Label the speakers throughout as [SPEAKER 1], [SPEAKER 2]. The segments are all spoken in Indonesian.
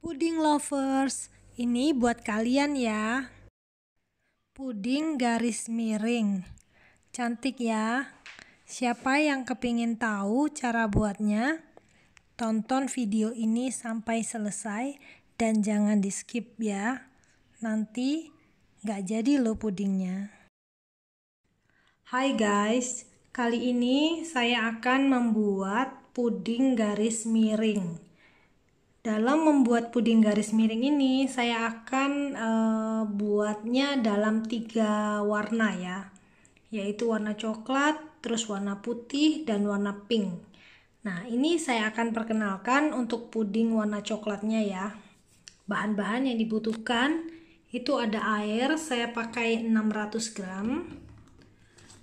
[SPEAKER 1] Puding lovers, ini buat kalian ya. Puding garis miring. Cantik ya. Siapa yang kepingin tahu cara buatnya? Tonton video ini sampai selesai dan jangan di skip ya. Nanti nggak jadi lo pudingnya. Hai guys, kali ini saya akan membuat puding garis miring. Dalam membuat puding garis miring ini, saya akan e, buatnya dalam tiga warna ya, yaitu warna coklat, terus warna putih, dan warna pink. Nah, ini saya akan perkenalkan untuk puding warna coklatnya ya. Bahan-bahan yang dibutuhkan itu ada air, saya pakai 600 gram.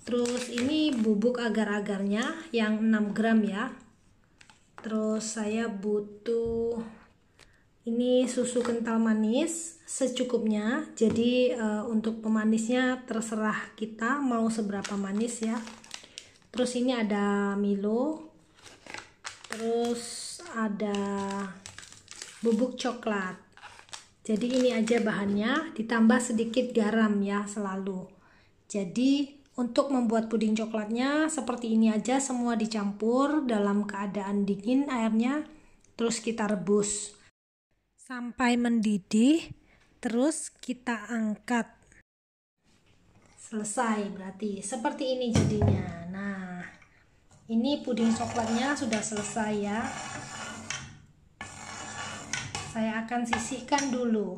[SPEAKER 1] Terus ini bubuk agar-agarnya yang 6 gram ya terus saya butuh ini susu kental manis secukupnya jadi e, untuk pemanisnya terserah kita mau seberapa manis ya terus ini ada Milo terus ada bubuk coklat jadi ini aja bahannya ditambah sedikit garam ya selalu jadi untuk membuat puding coklatnya seperti ini aja semua dicampur dalam keadaan dingin airnya terus kita rebus sampai mendidih terus kita angkat. Selesai berarti seperti ini jadinya. Nah, ini puding coklatnya sudah selesai ya. Saya akan sisihkan dulu.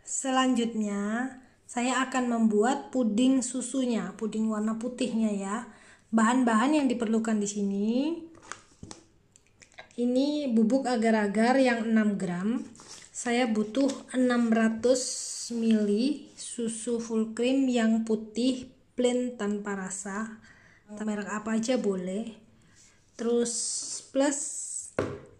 [SPEAKER 1] Selanjutnya, saya akan membuat puding susunya, puding warna putihnya ya. Bahan-bahan yang diperlukan di sini ini bubuk agar-agar yang 6 gram. Saya butuh 600 ml susu full cream yang putih plain tanpa rasa. Merek apa aja boleh. Terus plus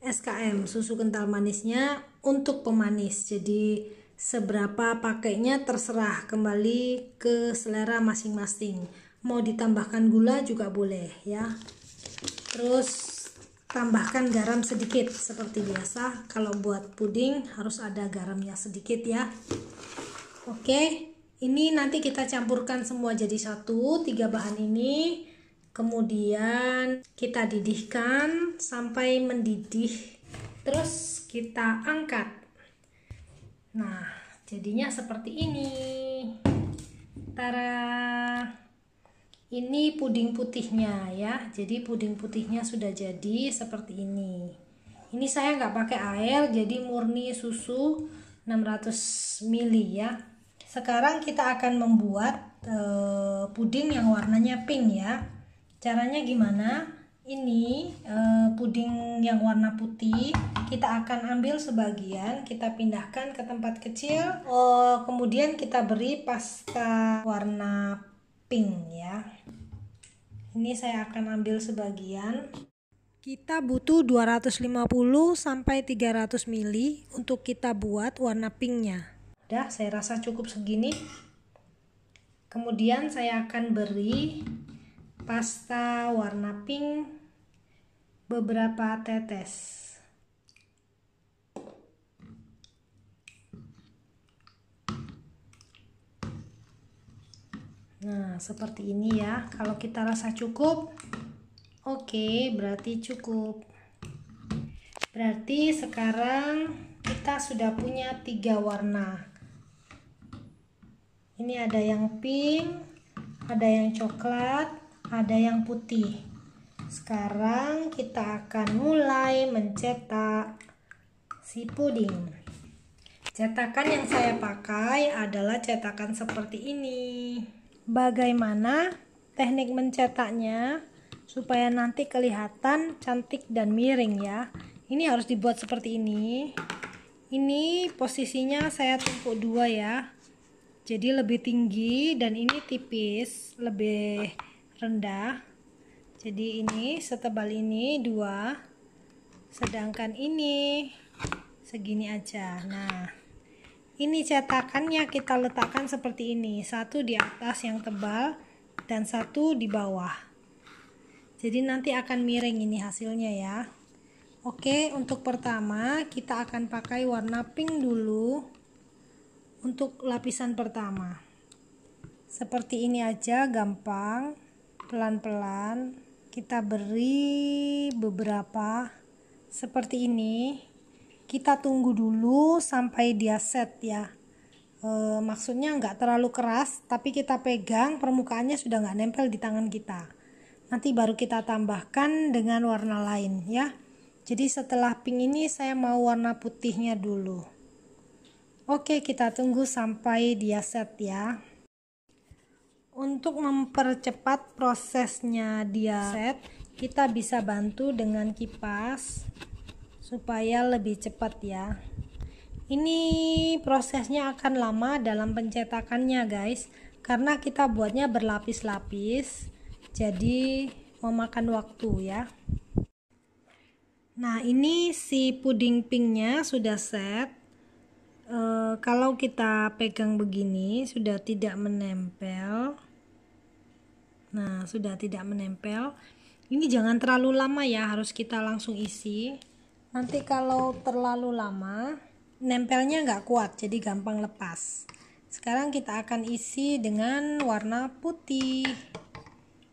[SPEAKER 1] SKM susu kental manisnya untuk pemanis. Jadi Seberapa pakainya terserah kembali ke selera masing-masing. Mau ditambahkan gula juga boleh ya. Terus tambahkan garam sedikit seperti biasa. Kalau buat puding harus ada garamnya sedikit ya. Oke, ini nanti kita campurkan semua jadi satu, tiga bahan ini. Kemudian kita didihkan sampai mendidih. Terus kita angkat Nah, jadinya seperti ini. Tara. Ini puding putihnya ya. Jadi puding putihnya sudah jadi seperti ini. Ini saya nggak pakai air, jadi murni susu 600 ml ya. Sekarang kita akan membuat e, puding yang warnanya pink ya. Caranya gimana? ini e, puding yang warna putih kita akan ambil sebagian kita pindahkan ke tempat kecil e, kemudian kita beri pasta warna pink ya ini saya akan ambil sebagian kita butuh 250 sampai 300 ml untuk kita buat warna pinknya udah saya rasa cukup segini kemudian saya akan beri pasta warna pink beberapa tetes nah seperti ini ya kalau kita rasa cukup oke okay, berarti cukup berarti sekarang kita sudah punya tiga warna ini ada yang pink ada yang coklat ada yang putih sekarang kita akan mulai mencetak si puding cetakan yang saya pakai adalah cetakan seperti ini bagaimana teknik mencetaknya supaya nanti kelihatan cantik dan miring ya ini harus dibuat seperti ini ini posisinya saya tumpuk dua ya jadi lebih tinggi dan ini tipis lebih rendah jadi ini setebal ini dua sedangkan ini segini aja nah ini cetakannya kita letakkan seperti ini satu di atas yang tebal dan satu di bawah jadi nanti akan miring ini hasilnya ya Oke, untuk pertama kita akan pakai warna pink dulu untuk lapisan pertama. Seperti ini aja gampang pelan-pelan kita beri beberapa seperti ini kita tunggu dulu sampai dia set ya e, maksudnya nggak terlalu keras tapi kita pegang permukaannya sudah nggak nempel di tangan kita nanti baru kita tambahkan dengan warna lain ya jadi setelah pink ini saya mau warna putihnya dulu oke kita tunggu sampai dia set ya untuk mempercepat prosesnya dia set, kita bisa bantu dengan kipas supaya lebih cepat ya. Ini prosesnya akan lama dalam pencetakannya guys, karena kita buatnya berlapis-lapis, jadi memakan waktu ya. Nah ini si puding pinknya sudah set. E, kalau kita pegang begini sudah tidak menempel Nah, sudah tidak menempel. Ini jangan terlalu lama ya, harus kita langsung isi. Nanti kalau terlalu lama, nempelnya nggak kuat, jadi gampang lepas. Sekarang kita akan isi dengan warna putih.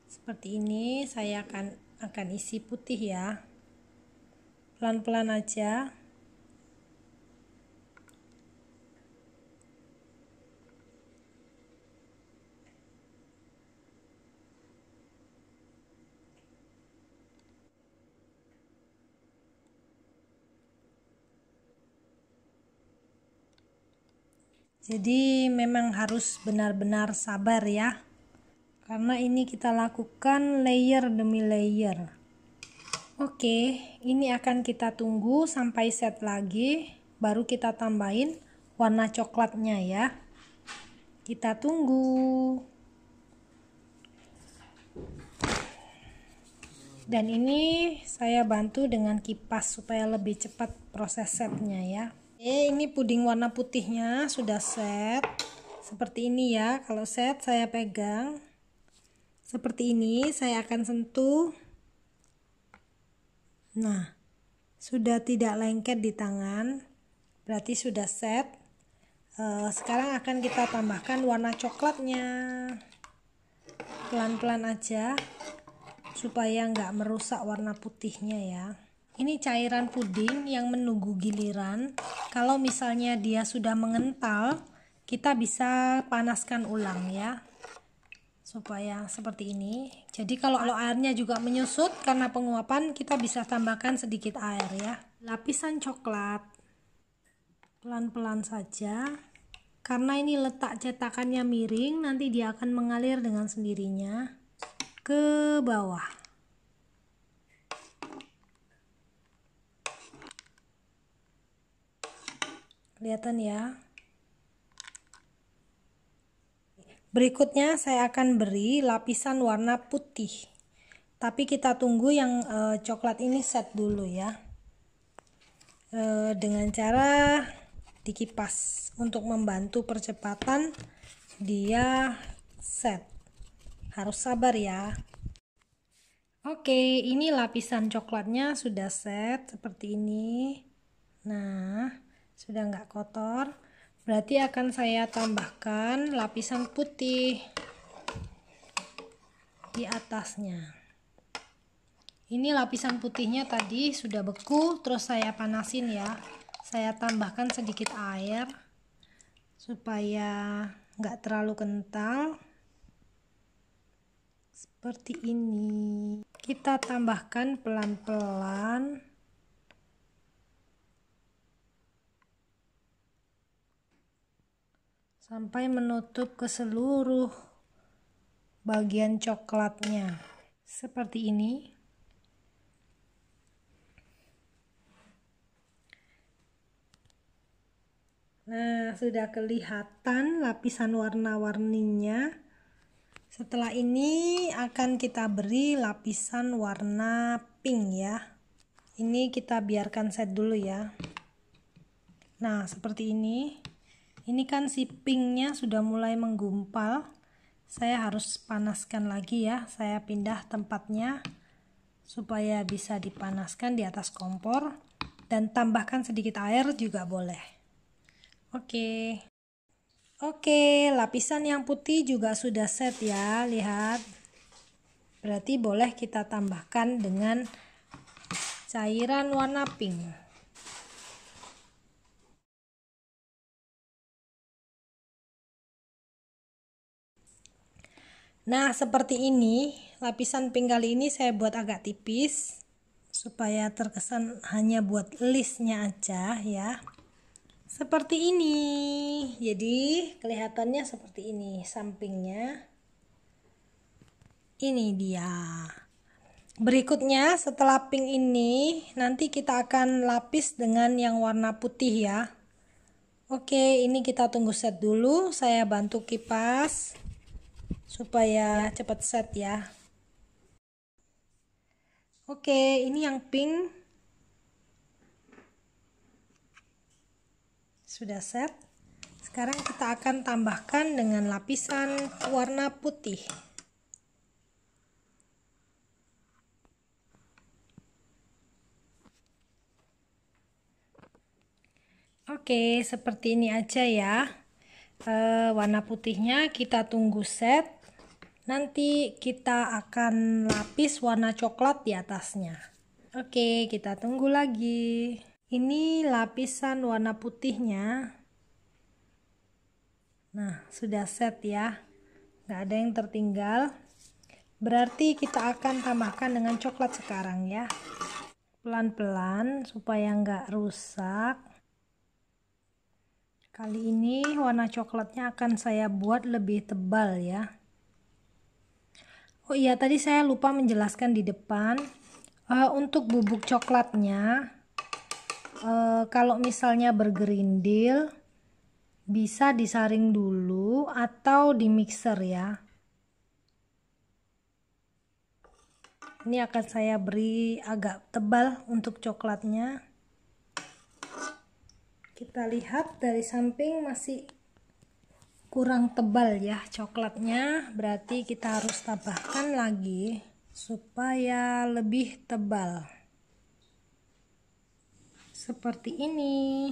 [SPEAKER 1] Seperti ini, saya akan akan isi putih ya. Pelan-pelan aja. Jadi memang harus benar-benar sabar ya. Karena ini kita lakukan layer demi layer. Oke, ini akan kita tunggu sampai set lagi baru kita tambahin warna coklatnya ya. Kita tunggu. Dan ini saya bantu dengan kipas supaya lebih cepat proses setnya ya. Oke, eh, ini puding warna putihnya sudah set. Seperti ini ya. Kalau set saya pegang seperti ini, saya akan sentuh. Nah, sudah tidak lengket di tangan. Berarti sudah set. Eh, sekarang akan kita tambahkan warna coklatnya. Pelan-pelan aja supaya nggak merusak warna putihnya ya ini cairan puding yang menunggu giliran kalau misalnya dia sudah mengental kita bisa panaskan ulang ya supaya seperti ini jadi kalau airnya juga menyusut karena penguapan kita bisa tambahkan sedikit air ya lapisan coklat pelan-pelan saja karena ini letak cetakannya miring nanti dia akan mengalir dengan sendirinya ke bawah Kelihatan ya. Berikutnya saya akan beri lapisan warna putih. Tapi kita tunggu yang e, coklat ini set dulu ya. E, dengan cara dikipas untuk membantu percepatan dia set. Harus sabar ya. Oke, ini lapisan coklatnya sudah set seperti ini. Nah, sudah nggak kotor berarti akan saya tambahkan lapisan putih di atasnya ini lapisan putihnya tadi sudah beku terus saya panasin ya saya tambahkan sedikit air supaya nggak terlalu kental seperti ini kita tambahkan pelan-pelan sampai menutup ke seluruh bagian coklatnya seperti ini Nah, sudah kelihatan lapisan warna-warninya. Setelah ini akan kita beri lapisan warna pink ya. Ini kita biarkan set dulu ya. Nah, seperti ini ini kan si pinknya sudah mulai menggumpal saya harus panaskan lagi ya saya pindah tempatnya supaya bisa dipanaskan di atas kompor dan tambahkan sedikit air juga boleh oke oke lapisan yang putih juga sudah set ya lihat berarti boleh kita tambahkan dengan cairan warna pink Nah, seperti ini, lapisan pink kali ini saya buat agak tipis supaya terkesan hanya buat listnya aja ya. Seperti ini. Jadi, kelihatannya seperti ini sampingnya. Ini dia. Berikutnya, setelah pink ini, nanti kita akan lapis dengan yang warna putih ya. Oke, ini kita tunggu set dulu. Saya bantu kipas supaya ya. cepat set ya oke ini yang pink sudah set sekarang kita akan tambahkan dengan lapisan warna putih oke seperti ini aja ya e, warna putihnya kita tunggu set Nanti kita akan lapis warna coklat di atasnya. Oke, kita tunggu lagi. Ini lapisan warna putihnya. Nah, sudah set ya. Nggak ada yang tertinggal. Berarti kita akan tambahkan dengan coklat sekarang ya. Pelan-pelan supaya nggak rusak. Kali ini warna coklatnya akan saya buat lebih tebal ya. Oh iya, tadi saya lupa menjelaskan di depan. Uh, untuk bubuk coklatnya, uh, kalau misalnya bergerindil, bisa disaring dulu atau di mixer ya. Ini akan saya beri agak tebal untuk coklatnya. Kita lihat dari samping masih kurang tebal ya coklatnya berarti kita harus tambahkan lagi supaya lebih tebal seperti ini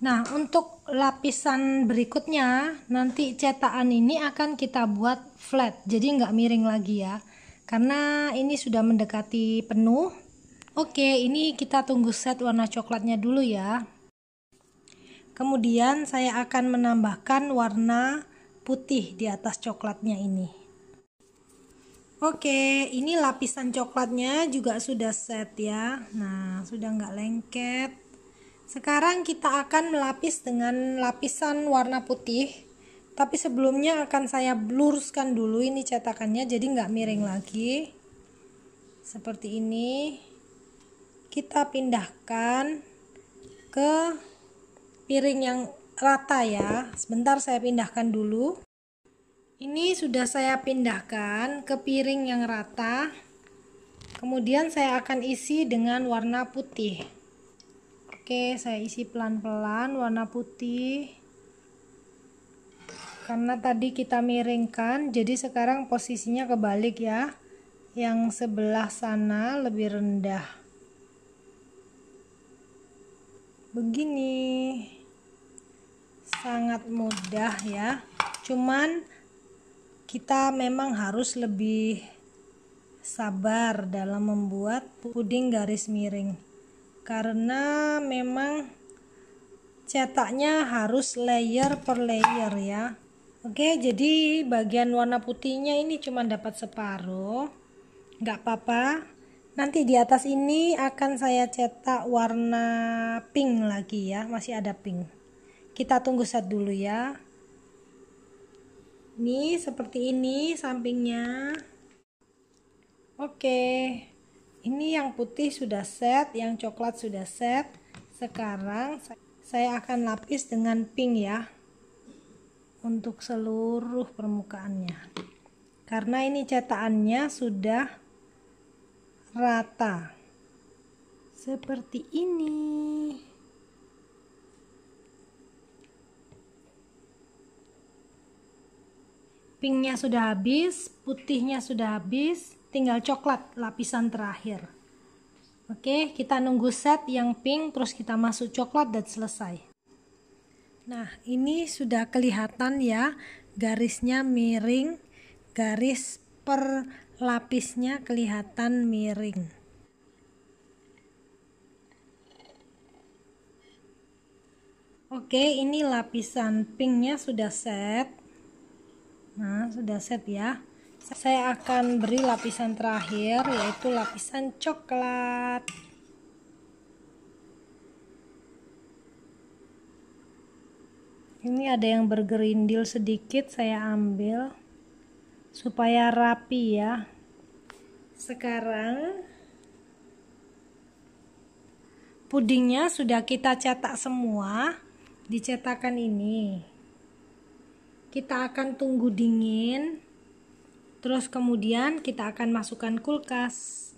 [SPEAKER 1] nah untuk lapisan berikutnya nanti cetakan ini akan kita buat flat jadi nggak miring lagi ya karena ini sudah mendekati penuh oke ini kita tunggu set warna coklatnya dulu ya Kemudian saya akan menambahkan warna putih di atas coklatnya ini. Oke, ini lapisan coklatnya juga sudah set ya. Nah, sudah nggak lengket. Sekarang kita akan melapis dengan lapisan warna putih. Tapi sebelumnya akan saya bluruskan dulu ini cetakannya jadi nggak miring lagi. Seperti ini. Kita pindahkan ke piring yang rata ya. Sebentar saya pindahkan dulu. Ini sudah saya pindahkan ke piring yang rata. Kemudian saya akan isi dengan warna putih. Oke, saya isi pelan-pelan warna putih. Karena tadi kita miringkan, jadi sekarang posisinya kebalik ya. Yang sebelah sana lebih rendah. Begini sangat mudah ya cuman kita memang harus lebih sabar dalam membuat puding garis miring karena memang cetaknya harus layer per layer ya oke jadi bagian warna putihnya ini cuma dapat separuh nggak apa-apa nanti di atas ini akan saya cetak warna pink lagi ya masih ada pink kita tunggu set dulu ya ini seperti ini sampingnya oke ini yang putih sudah set yang coklat sudah set sekarang saya akan lapis dengan pink ya untuk seluruh permukaannya karena ini cetakannya sudah rata seperti ini pinknya sudah habis, putihnya sudah habis, tinggal coklat lapisan terakhir. Oke, kita nunggu set yang pink terus kita masuk coklat dan selesai. Nah, ini sudah kelihatan ya, garisnya miring, garis per lapisnya kelihatan miring. Oke, ini lapisan pinknya sudah set. Nah, sudah set ya. Saya akan beri lapisan terakhir yaitu lapisan coklat. Ini ada yang bergerindil sedikit saya ambil supaya rapi ya. Sekarang pudingnya sudah kita cetak semua di ini kita akan tunggu dingin terus kemudian kita akan masukkan kulkas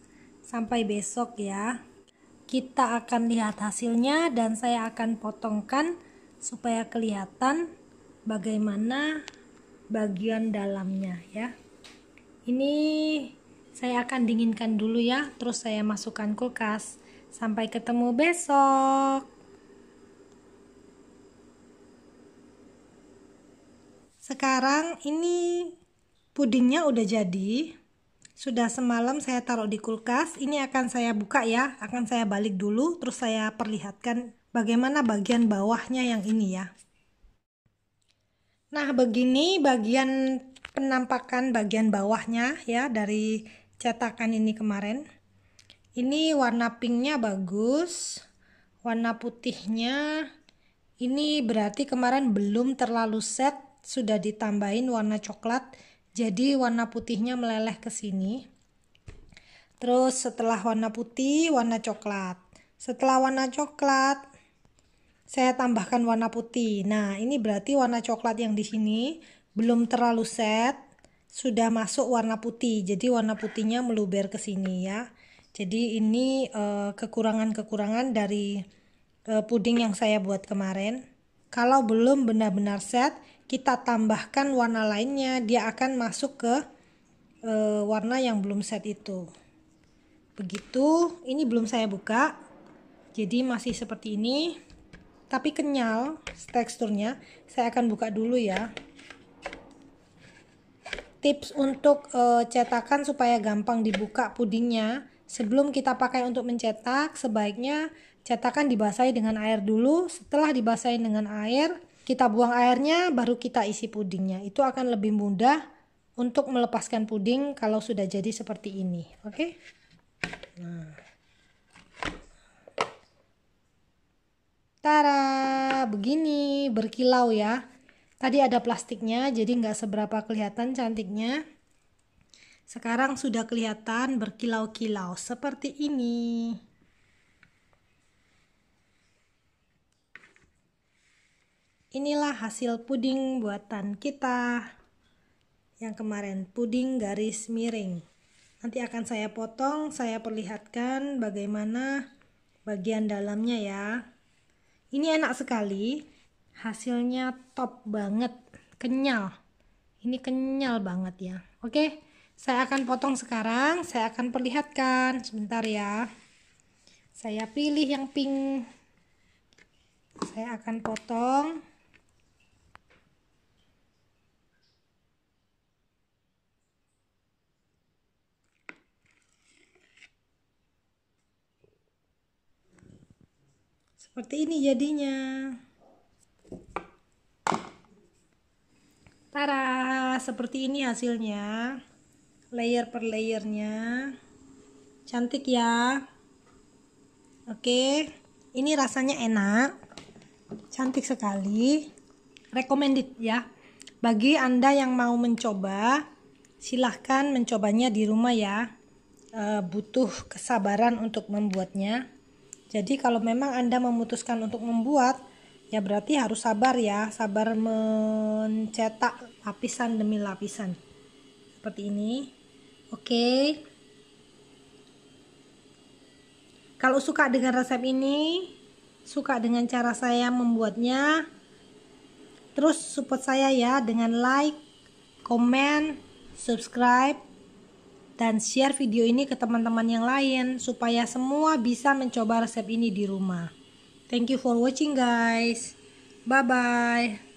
[SPEAKER 1] sampai besok ya kita akan lihat hasilnya dan saya akan potongkan supaya kelihatan bagaimana bagian dalamnya ya ini saya akan dinginkan dulu ya terus saya masukkan kulkas sampai ketemu besok Sekarang ini pudingnya udah jadi. Sudah semalam saya taruh di kulkas. Ini akan saya buka ya, akan saya balik dulu terus saya perlihatkan bagaimana bagian bawahnya yang ini ya. Nah, begini bagian penampakan bagian bawahnya ya dari cetakan ini kemarin. Ini warna pinknya bagus, warna putihnya ini berarti kemarin belum terlalu set sudah ditambahin warna coklat jadi warna putihnya meleleh ke sini terus setelah warna putih warna coklat setelah warna coklat saya tambahkan warna putih nah ini berarti warna coklat yang di sini belum terlalu set sudah masuk warna putih jadi warna putihnya meluber ke sini ya jadi ini eh, kekurangan-kekurangan uh, dari uh, puding yang saya buat kemarin kalau belum benar-benar set kita tambahkan warna lainnya dia akan masuk ke e, warna yang belum set itu begitu ini belum saya buka jadi masih seperti ini tapi kenyal teksturnya saya akan buka dulu ya tips untuk e, cetakan supaya gampang dibuka pudingnya sebelum kita pakai untuk mencetak sebaiknya cetakan dibasahi dengan air dulu setelah dibasahi dengan air kita buang airnya baru kita isi pudingnya itu akan lebih mudah untuk melepaskan puding kalau sudah jadi seperti ini oke okay? Nah. Tara, begini berkilau ya. Tadi ada plastiknya, jadi nggak seberapa kelihatan cantiknya. Sekarang sudah kelihatan berkilau-kilau seperti ini. Inilah hasil puding buatan kita yang kemarin puding garis miring. Nanti akan saya potong, saya perlihatkan bagaimana bagian dalamnya ya. Ini enak sekali, hasilnya top banget, kenyal. Ini kenyal banget ya. Oke, saya akan potong sekarang, saya akan perlihatkan sebentar ya. Saya pilih yang pink. Saya akan potong. seperti ini jadinya Tara, seperti ini hasilnya. Layer per layernya. Cantik ya. Oke, ini rasanya enak. Cantik sekali. Recommended ya. Bagi Anda yang mau mencoba, silahkan mencobanya di rumah ya. Eh, butuh kesabaran untuk membuatnya. Jadi kalau memang Anda memutuskan untuk membuat, ya berarti harus sabar ya, sabar mencetak lapisan demi lapisan. Seperti ini. Oke. Kalau suka dengan resep ini, suka dengan cara saya membuatnya, terus support saya ya dengan like, comment, subscribe dan share video ini ke teman-teman yang lain supaya semua bisa mencoba resep ini di rumah. Thank you for watching guys. Bye bye.